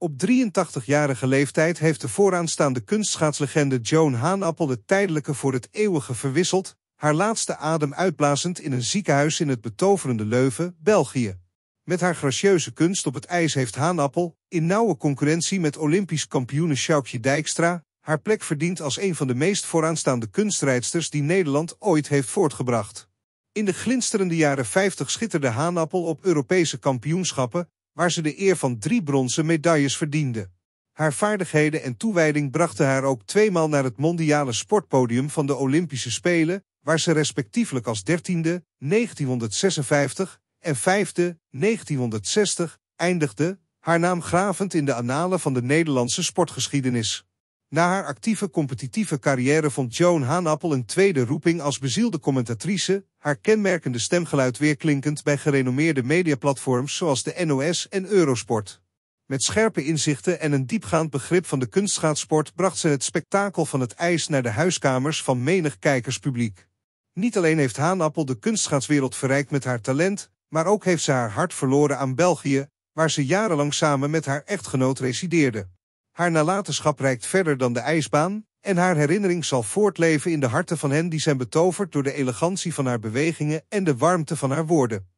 Op 83-jarige leeftijd heeft de vooraanstaande kunstschaatslegende Joan Haanappel het tijdelijke voor het eeuwige verwisseld, haar laatste adem uitblazend in een ziekenhuis in het betoverende Leuven, België. Met haar gracieuze kunst op het ijs heeft Haanappel, in nauwe concurrentie met Olympisch kampioene Sjoukje Dijkstra, haar plek verdiend als een van de meest vooraanstaande kunstrijdsters die Nederland ooit heeft voortgebracht. In de glinsterende jaren 50 schitterde Haanappel op Europese kampioenschappen, waar ze de eer van drie bronzen medailles verdiende. Haar vaardigheden en toewijding brachten haar ook tweemaal naar het mondiale sportpodium van de Olympische Spelen, waar ze respectievelijk als dertiende, 1956 en vijfde, 1960, eindigde, haar naam gravend in de annalen van de Nederlandse sportgeschiedenis. Na haar actieve competitieve carrière vond Joan Haanappel een tweede roeping als bezielde commentatrice, haar kenmerkende stemgeluid weerklinkend bij gerenommeerde mediaplatforms zoals de NOS en Eurosport. Met scherpe inzichten en een diepgaand begrip van de kunstschaatsport bracht ze het spektakel van het ijs naar de huiskamers van menig kijkerspubliek. Niet alleen heeft Haanappel de kunstschaatswereld verrijkt met haar talent, maar ook heeft ze haar hart verloren aan België, waar ze jarenlang samen met haar echtgenoot resideerde. Haar nalatenschap reikt verder dan de ijsbaan en haar herinnering zal voortleven in de harten van hen die zijn betoverd door de elegantie van haar bewegingen en de warmte van haar woorden.